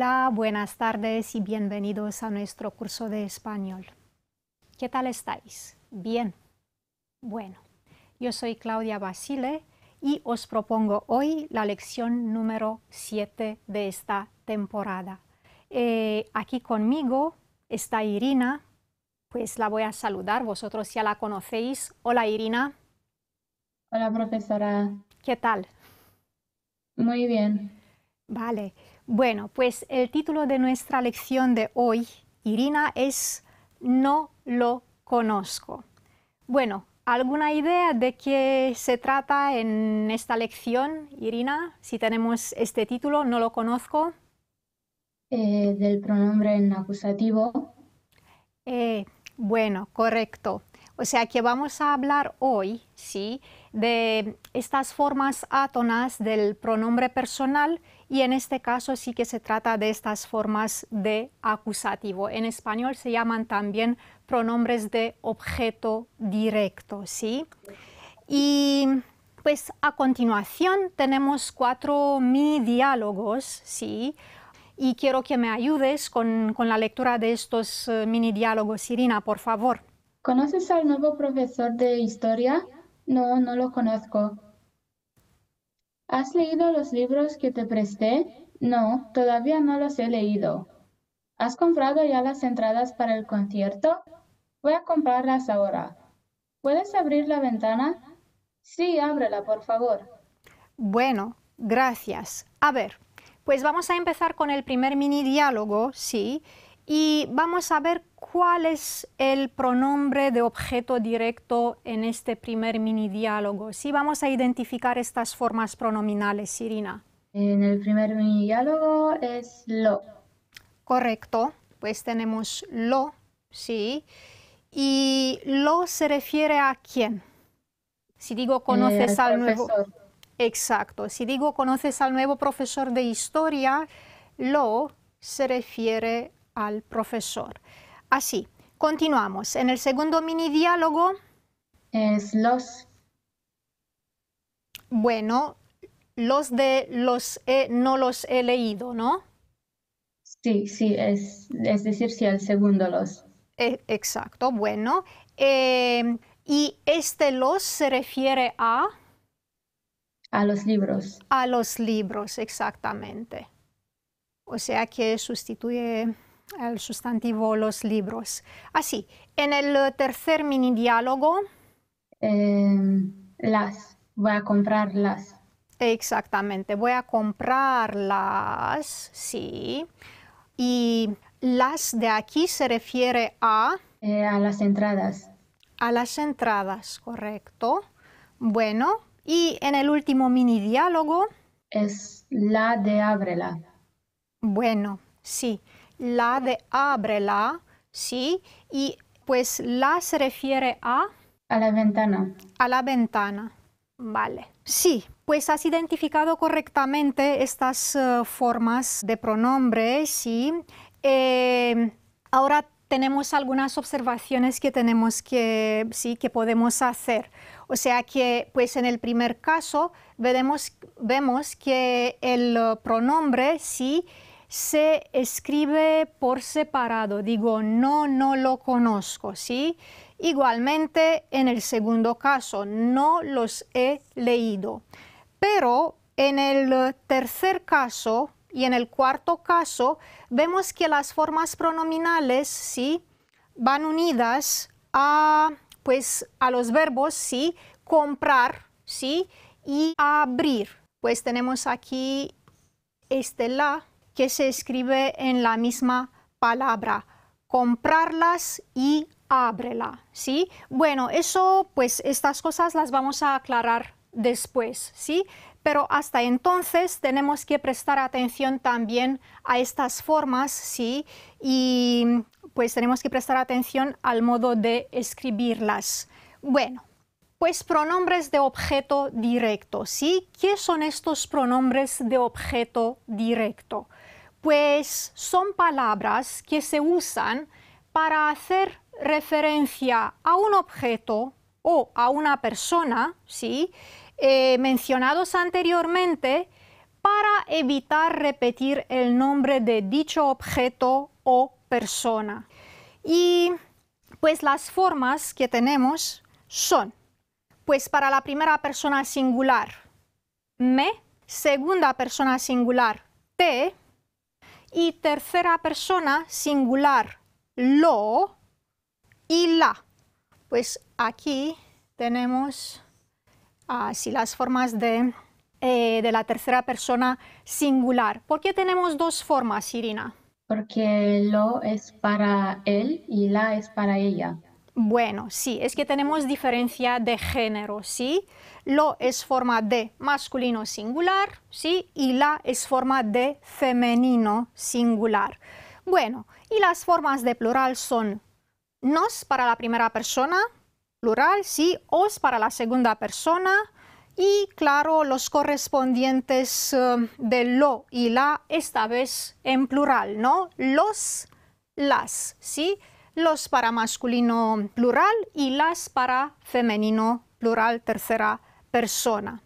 Hola, buenas tardes y bienvenidos a nuestro curso de español. ¿Qué tal estáis? Bien. Bueno, yo soy Claudia Basile y os propongo hoy la lección número 7 de esta temporada. Eh, aquí conmigo está Irina, pues la voy a saludar, vosotros ya la conocéis. Hola Irina. Hola profesora. ¿Qué tal? Muy bien. Vale. Bueno, pues el título de nuestra lección de hoy, Irina, es No lo conozco. Bueno, ¿alguna idea de qué se trata en esta lección, Irina? Si tenemos este título, No lo conozco. Eh, del pronombre en acusativo. Eh, bueno, correcto. O sea que vamos a hablar hoy, ¿sí? De estas formas átonas del pronombre personal y en este caso sí que se trata de estas formas de acusativo. En español se llaman también pronombres de objeto directo, ¿sí? Y pues a continuación tenemos cuatro mini diálogos, ¿sí? Y quiero que me ayudes con, la lectura de estos eh, mini diálogos, Irina, por favor. ¿Conoces al nuevo profesor de historia? No, no lo conozco. ¿Has leído los libros que te presté? No, todavía no los he leído. ¿Has comprado ya las entradas para el concierto? Voy a comprarlas ahora. ¿Puedes abrir la ventana? Sí, ábrela, por favor. Bueno, gracias. A ver, pues vamos a empezar con el primer mini diálogo, ¿sí? sí y vamos a ver cuál es el pronombre de objeto directo en este primer mini diálogo. Sí, vamos a identificar estas formas pronominales, Irina. En el primer mini diálogo es lo. Correcto, pues tenemos lo, sí. ¿Y lo se refiere a quién? Si digo eh, conoces al, nuevo... Exacto, si digo conoces al nuevo profesor de historia, lo se refiere al profesor. Así, continuamos. En el segundo mini diálogo. Es los. Bueno, los de los no los he leído, ¿no? Sí, sí, es, decir, sí, el segundo los. E, exacto, bueno. Em, y este los se refiere a... A los libros. A los libros, exactamente. O sea que sustituye el sustantivo los libros. Así, en el eh, tercer mini diálogo. Em, las, voy a comprar las. Exactamente, voy a comprar las, sí. Y las de aquí se refiere a... Eh, a las entradas. A las entradas, correcto. Bueno, y en el último mini diálogo... Es la de ábrela. Bueno, sí la de la ¿sí? Y pues la se refiere a... A la ventana. A la ventana, vale. Sí, pues has identificado correctamente estas eh, formas de pronombre, ¿sí? Em, ahora tenemos algunas observaciones que tenemos que, sí, que podemos hacer. O sea que, pues en el primer caso, vemos que el eh, pronombre, sí, se escribe por separado. Digo, no, no lo conozco, ¿sí? Igualmente en el segundo caso, no los he leído. Pero en el tercer caso y en el cuarto caso, vemos que las formas pronominales, ¿sí? Van unidas a, pues, a los verbos, ¿sí? Comprar, ¿sí? Y abrir. Pues tenemos aquí este la, que se escribe en la misma palabra, comprarlas y ábrela, ¿sí? Bueno, eso, pues estas cosas las vamos a aclarar después, ¿sí? Pero hasta entonces tenemos que prestar atención también a estas formas, ¿sí? Y pues tenemos que prestar atención al modo de escribirlas. Bueno, pues pronombres de objeto directo, ¿sí? ¿Qué son estos pronombres de objeto directo? pues son palabras que se usan para hacer referencia a un objeto o a una persona, ¿sí? Eh, mencionados anteriormente, para evitar repetir el nombre de dicho objeto o persona. Y pues las formas que tenemos son, pues para la primera persona singular, me, segunda persona singular, te, y tercera persona singular, lo y la. Pues aquí tenemos así ah, las formas de, eh, de la tercera persona singular. ¿Por qué tenemos dos formas, Irina? Porque lo es para él y la es para ella. Bueno, sí, es que tenemos diferencia de género, ¿sí? Lo es forma de masculino singular, ¿sí? Y la es forma de femenino singular. Bueno, y las formas de plural son nos para la primera persona, plural, ¿sí? Os para la segunda persona. Y claro, los correspondientes um, de lo y la, esta vez en plural, ¿no? Los, las, ¿sí? los para masculino plural y las para femenino plural tercera persona.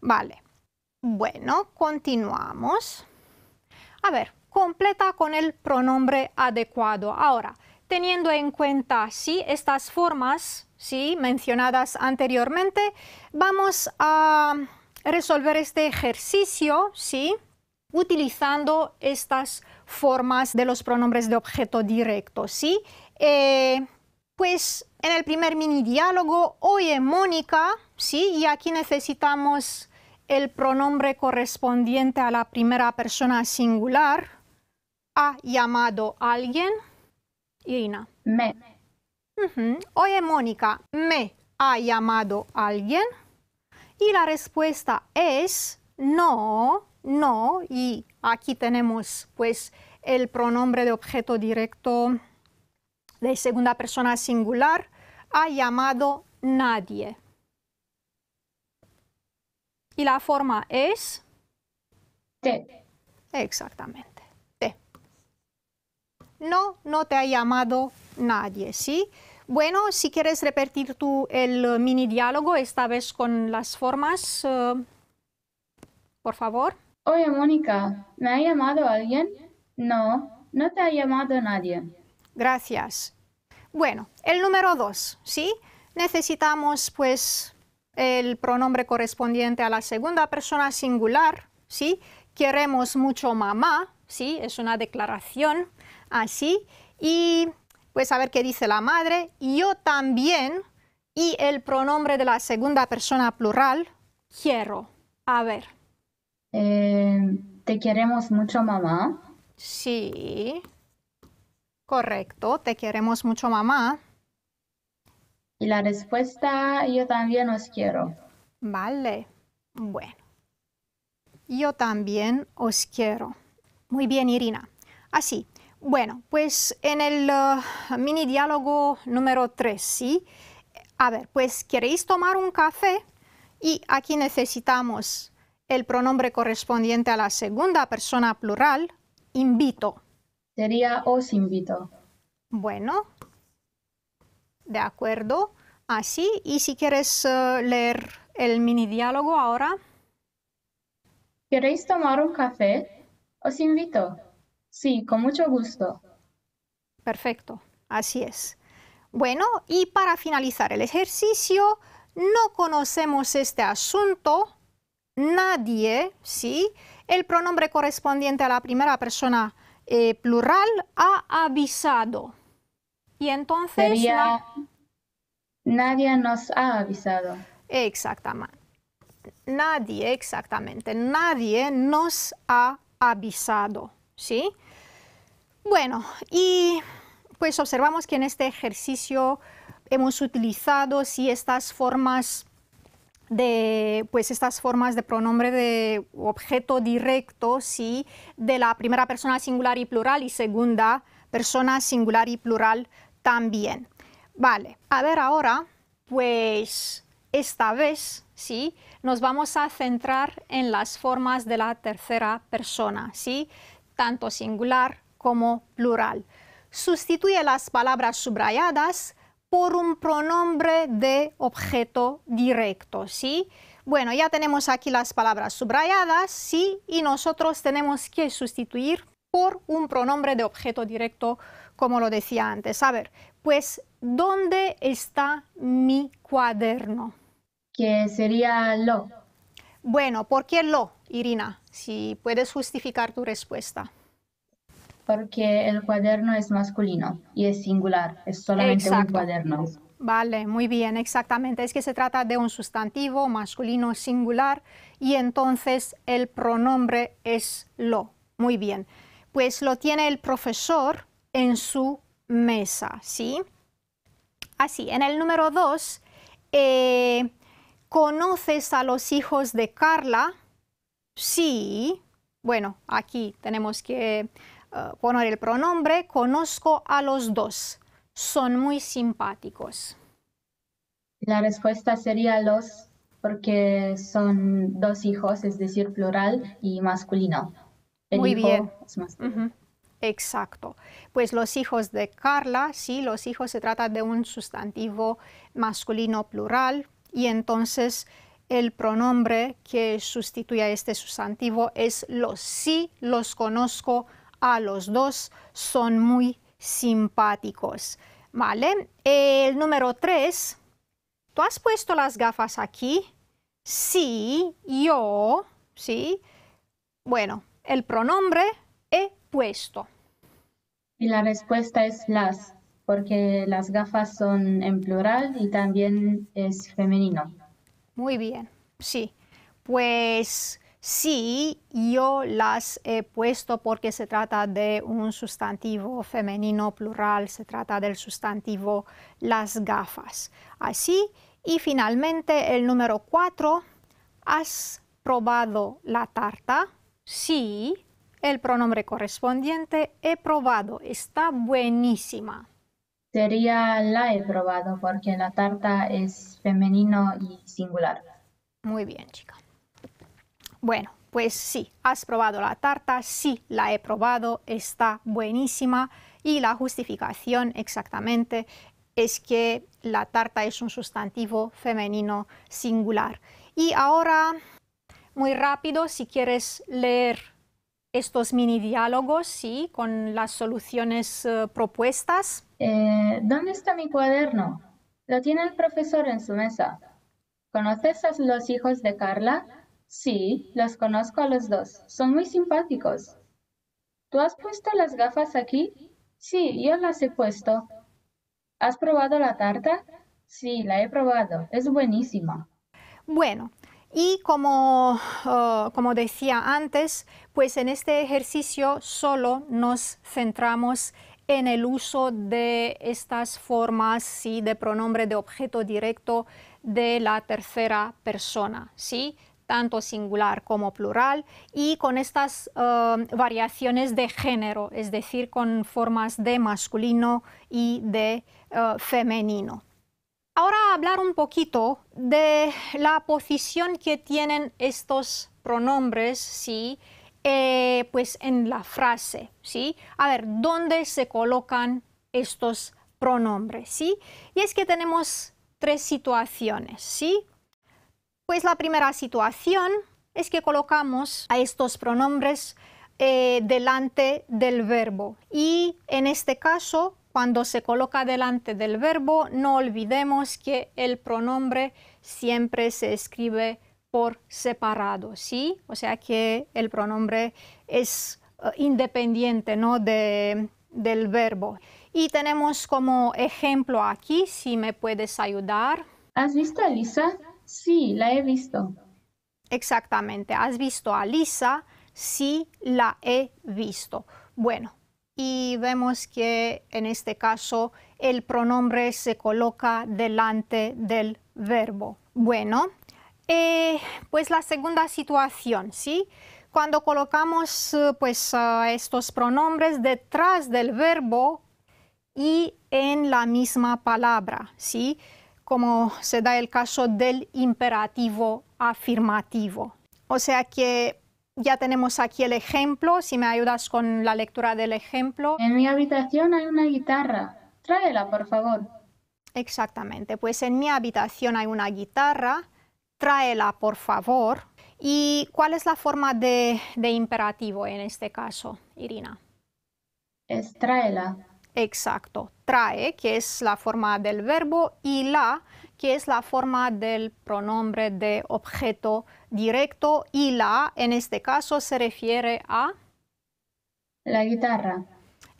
Vale. Bueno, continuamos. A ver, completa con el pronombre adecuado. Ahora, teniendo en cuenta sí, estas formas sí, mencionadas anteriormente, vamos a resolver este ejercicio ¿sí? utilizando estas formas de los pronombres de objeto directo. ¿sí? Eh, pues en el primer mini diálogo, oye Mónica, ¿sí? Y aquí necesitamos el pronombre correspondiente a la primera persona singular. Ha llamado alguien. Irina. Me. Oye Mónica, me ha llamado alguien. Y la respuesta es no, no. Y aquí tenemos pues el pronombre de objeto directo de segunda persona singular, ha llamado nadie. Y la forma es... Te. Exactamente. Te. No, no te ha llamado nadie, ¿sí? Bueno, si quieres repetir tú el eh, mini diálogo, esta vez con las formas, eh, por favor. Oye, Mónica, ¿me ha llamado alguien? No, no te ha llamado nadie. Gracias. Bueno, el número dos, ¿sí? Necesitamos pues el pronombre correspondiente a la segunda persona singular, ¿sí? Queremos mucho mamá, ¿sí? Es una declaración así. Y pues a ver qué dice la madre. Yo también. Y el pronombre de la segunda persona plural, quiero. A ver. Eh, te queremos mucho, mamá. Sí. Correcto, te queremos mucho, mamá. Y la respuesta, yo también os quiero. Vale, bueno. Yo también os quiero. Muy bien, Irina. Así. Bueno, pues en el uh, mini diálogo número 3, ¿sí? A ver, pues queréis tomar un café y aquí necesitamos el pronombre correspondiente a la segunda persona plural, invito. Sería os invito. Bueno, de acuerdo. Así, y si quieres eh, leer el mini diálogo ahora. ¿Queréis tomar un café? Os invito. Sí, con mucho gusto. Perfecto, así es. Bueno, y para finalizar el ejercicio, no conocemos este asunto, nadie, ¿sí? El pronombre correspondiente a la primera persona eh, plural ha avisado. Y entonces... nadie nos ha avisado. Exactamente. Nadie, exactamente. Nadie nos ha avisado. ¿Sí? Bueno, y pues observamos que en este ejercicio hemos utilizado si estas formas de pues, estas formas de pronombre de objeto directo, sí, de la primera persona singular y plural y segunda persona singular y plural también. Vale, a ver ahora, pues esta vez, sí, nos vamos a centrar en las formas de la tercera persona, sí, tanto singular como plural. Sustituye las palabras subrayadas por un pronombre de objeto directo, ¿sí? Bueno, ya tenemos aquí las palabras subrayadas, ¿sí? Y nosotros tenemos que sustituir por un pronombre de objeto directo, como lo decía antes. A ver, pues, ¿dónde está mi cuaderno? Que sería lo. Bueno, ¿por qué lo, Irina? Si puedes justificar tu respuesta porque el cuaderno es masculino y es singular, es solamente un cuaderno. Vale, muy bien, exactamente. Es que se trata de un sustantivo masculino singular y entonces el pronombre es lo. Muy bien. Pues lo tiene el profesor en su mesa, ¿sí? Así, en el número 2, eh, ¿conoces a los hijos de Carla? Sí. Bueno, aquí tenemos que eh, poner el pronombre, conozco a los dos. Son muy simpáticos. La respuesta sería los porque son dos hijos, es decir, plural y masculino. muy bien. Exacto. Pues los hijos de Carla, sí, los hijos se trata de un sustantivo masculino plural y entonces el pronombre que sustituye a este sustantivo es los. Sí, los conozco a los dos son muy simpáticos. ¿Vale? El número tres, ¿tú has puesto las gafas aquí? Sí, yo, ¿sí? Bueno, el pronombre he puesto. Y la respuesta es las, porque las gafas son en plural y también es femenino. Muy bien, sí. Pues Sí, yo las he puesto porque se trata de un sustantivo femenino plural, se trata del sustantivo las gafas. Así, y finalmente el número 4, ¿has probado la tarta? Sí, el pronombre correspondiente he probado, está buenísima. Sería la he probado porque la tarta es femenino y singular. Muy bien, chica. Bueno, pues sí, has probado la tarta, sí, la he probado, está buenísima y la justificación exactamente es que la tarta es un sustantivo femenino singular. Y ahora, muy rápido, si quieres leer estos mini diálogos, sí, con las soluciones eh, propuestas. Eh, ¿Dónde está mi cuaderno? Lo tiene el profesor en su mesa. ¿Conoces a los hijos de Carla? Sí, los conozco a los dos. Son muy simpáticos. ¿Tú has puesto las gafas aquí? Sí, yo las he puesto. ¿Has probado la tarta? Sí, la he probado. Es buenísima. Bueno, y como, oh, decía antes, pues en este ejercicio solo nos centramos en el uso de estas formas y de pronombre de objeto directo de la tercera persona. ¿sí? tanto singular como plural, y con estas um, variaciones de género, es decir, con formas de masculino y de uh, femenino. Ahora hablar un poquito de la posición que tienen estos pronombres, ¿sí? Eh, pues en la frase, ¿sí? A ver, ¿dónde se colocan estos pronombres, ¿sí? Y es que tenemos tres situaciones, ¿sí? Pues la primera situación es que colocamos a estos pronombres eh, delante del verbo y en este caso cuando se coloca delante del verbo, no olvidemos que el pronombre siempre se escribe por separado, ¿sí? O sea que el pronombre es eh, independiente, del verbo. Y tenemos como ejemplo aquí, si me puedes ayudar. ¿Has visto Sí, la he visto. Exactamente, has visto a Lisa, sí, la he visto. Bueno, y vemos que en este caso el pronombre se coloca delante del verbo. Bueno, eh, pues la segunda situación, ¿sí? Cuando colocamos eh, pues estos pronombres detrás del verbo y en la misma palabra, ¿sí? como se da el caso del imperativo afirmativo. O sea que ya tenemos aquí el ejemplo, si me ayudas con la lectura del ejemplo. En mi habitación hay una guitarra, tráela por favor. Exactamente, pues en mi habitación hay una guitarra, tráela por favor. ¿Y cuál es la forma de, imperativo en este caso, Irina? Es tráela. Exacto, que es la forma del verbo, y la, que es la forma del pronombre de objeto directo, y la, en este caso, se refiere a... La guitarra.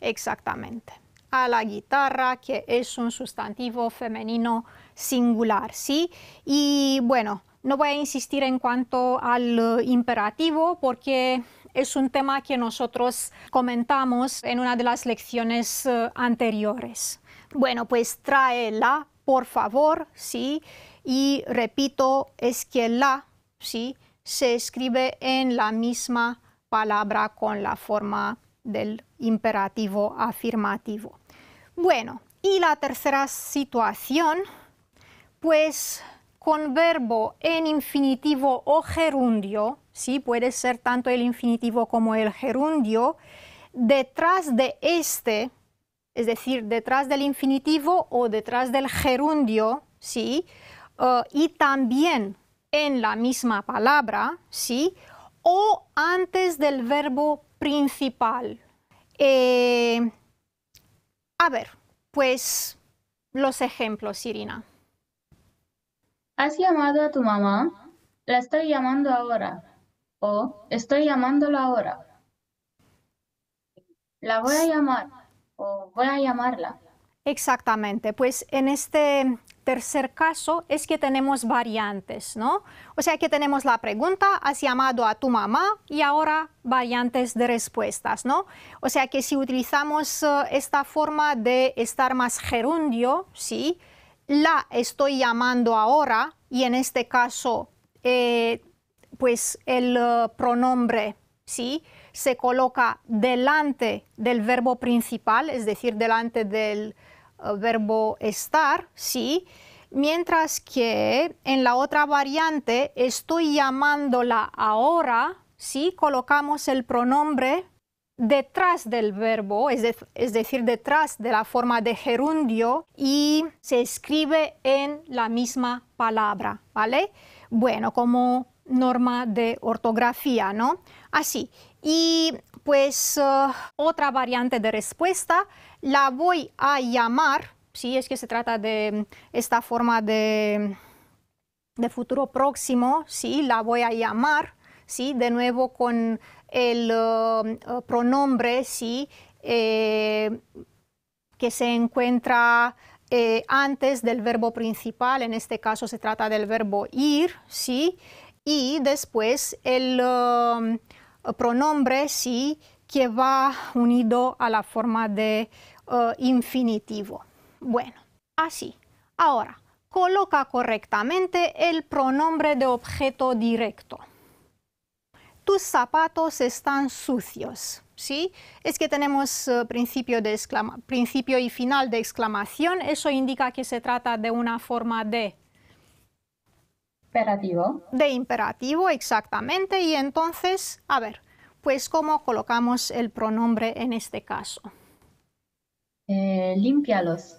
Exactamente. A la guitarra, que es un sustantivo femenino singular, ¿sí? Y bueno, no voy a insistir en cuanto al imperativo porque es un tema que nosotros comentamos en una de las lecciones eh, anteriores. Bueno, pues tráela, la, por favor, ¿sí? Y repito, es que la, ¿sí? Se escribe en la misma palabra con la forma del imperativo afirmativo. Bueno, y la tercera situación, pues con verbo en infinitivo o gerundio, puede ser tanto el infinitivo como el gerundio, detrás de este, es decir, detrás del infinitivo o detrás del gerundio, sí, uh, y también en la misma palabra, sí, o antes del verbo principal. Eh, a ver, pues los ejemplos, Irina. Has llamado a tu mamá. La estoy llamando ahora o estoy llamándola ahora. La voy a llamar o voy a llamarla. Exactamente, pues en este tercer caso es que tenemos variantes, ¿no? O sea que tenemos la pregunta, has llamado a tu mamá y ahora variantes de respuestas, ¿no? O sea que si utilizamos eh, esta forma de estar más gerundio, ¿sí? La estoy llamando ahora y en este caso... Eh, pues el eh, pronombre, ¿sí? Se coloca delante del verbo principal, es decir, delante del eh, verbo estar, ¿sí? Mientras que en la otra variante, estoy llamándola ahora, ¿sí? Colocamos el pronombre detrás del verbo, es, es, decir, detrás de la forma de gerundio y se escribe en la misma palabra, ¿vale? Bueno, como norma de ortografía, ¿no? Así. Y pues eh, otra variante de respuesta la voy a llamar, si es que se trata de esta forma de, de futuro próximo, sí, la voy a llamar, sí, de nuevo con el eh, pronombre, sí, eh, que se encuentra antes del verbo principal, en este caso se trata del verbo ir, sí, y después el um, pronombre sí que va unido a la forma de uh, infinitivo. Bueno, así. Ahora, coloca correctamente el pronombre de objeto directo. Tus zapatos están sucios. ¿Sí? Es que tenemos uh, principio y final de exclamación. Eso indica que se trata de una forma de de imperativo, exactamente. Y entonces, a ver, pues ¿cómo colocamos el pronombre en este caso? Eh, límpialos.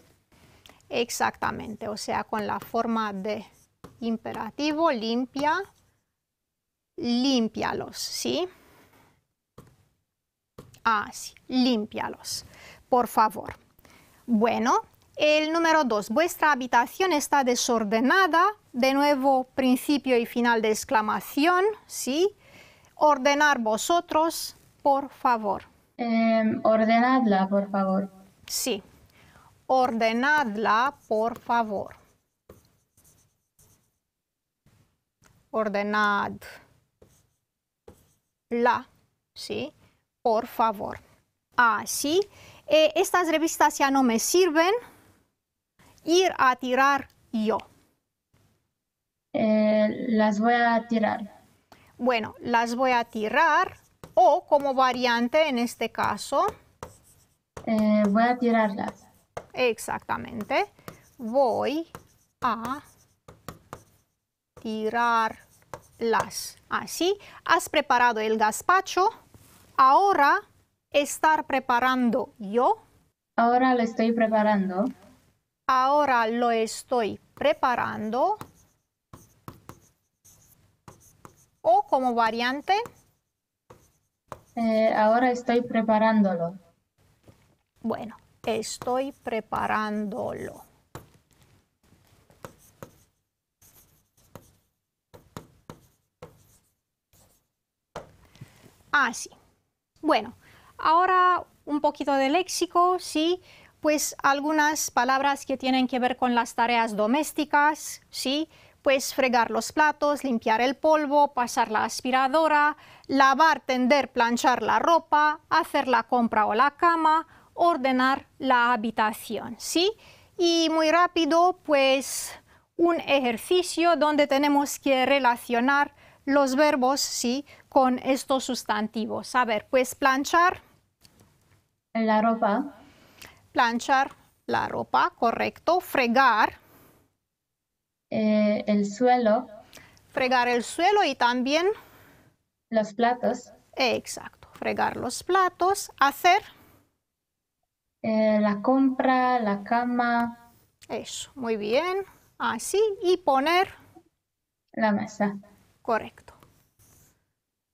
Exactamente, o sea, con la forma de imperativo, limpia, límpialos, ¿sí? Así, ah, límpialos, por favor. Bueno, el número dos, vuestra habitación está desordenada. De nuevo, principio y final de exclamación, ¿sí? Ordenar vosotros, por favor. Em, ordenadla, por favor. Sí. Ordenadla, por favor. Ordenadla, ¿sí? Por favor. Ah, sí. Eh, estas revistas ya no me sirven, ir a tirar yo? Eh, las voy a tirar. Bueno, las voy a tirar o como variante en este caso. Eh, voy a tirarlas. Exactamente. Voy a tirarlas. Así, has preparado el gazpacho. Ahora, estar preparando yo. Ahora lo estoy preparando. Ahora lo estoy preparando. O como variante. Eh, ahora estoy preparándolo. Bueno, estoy preparándolo. Así. Ah, bueno, ahora un poquito de léxico, sí pues algunas palabras que tienen que ver con las tareas domésticas, ¿sí? Pues fregar los platos, limpiar el polvo, pasar la aspiradora, lavar, tender, planchar la ropa, hacer la compra o la cama, ordenar la habitación, ¿sí? Y muy rápido, pues un ejercicio donde tenemos que relacionar los verbos, ¿sí? Con estos sustantivos. A ver, pues planchar. La ropa planchar la ropa, correcto. Fregar. Eh, el suelo. Fregar el suelo y también. Los platos. Exacto, fregar los platos. Hacer. Eh, la compra, la cama. Eso, muy bien. Así y poner. La mesa. Correcto.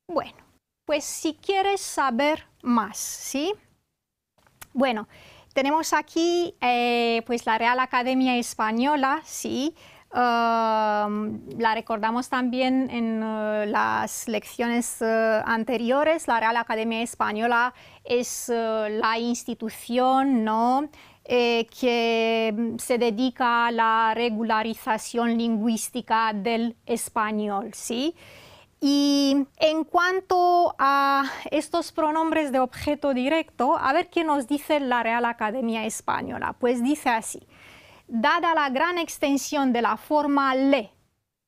Bueno, pues si quieres saber más, ¿sí? Bueno, tenemos aquí eh, pues, la Real Academia Española, um, la recordamos también en uh, las lecciones uh, anteriores. La Real Academia Española es uh, la institución eh, que mm, se dedica a la regularización lingüística del español. ¿sí? Y en cuanto a estos pronombres de objeto directo, a ver qué nos dice la Real Academia Española. Pues dice así, dada la gran extensión de la forma le,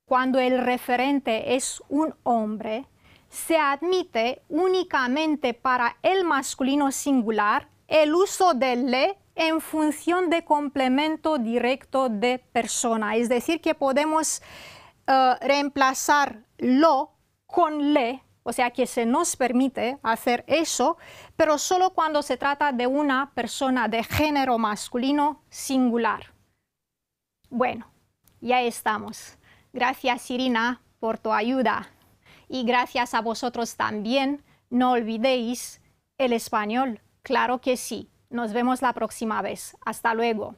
cuando el referente es un hombre, se admite únicamente para el masculino singular el uso de le en función de complemento directo de persona. Es decir, que podemos eh, reemplazar lo con le, o sea que se nos permite hacer eso, pero solo cuando se trata de una persona de género masculino singular. Bueno, ya estamos. Gracias Irina por tu ayuda y gracias a vosotros también. No olvidéis el español. Claro que sí. Nos vemos la próxima vez. Hasta luego.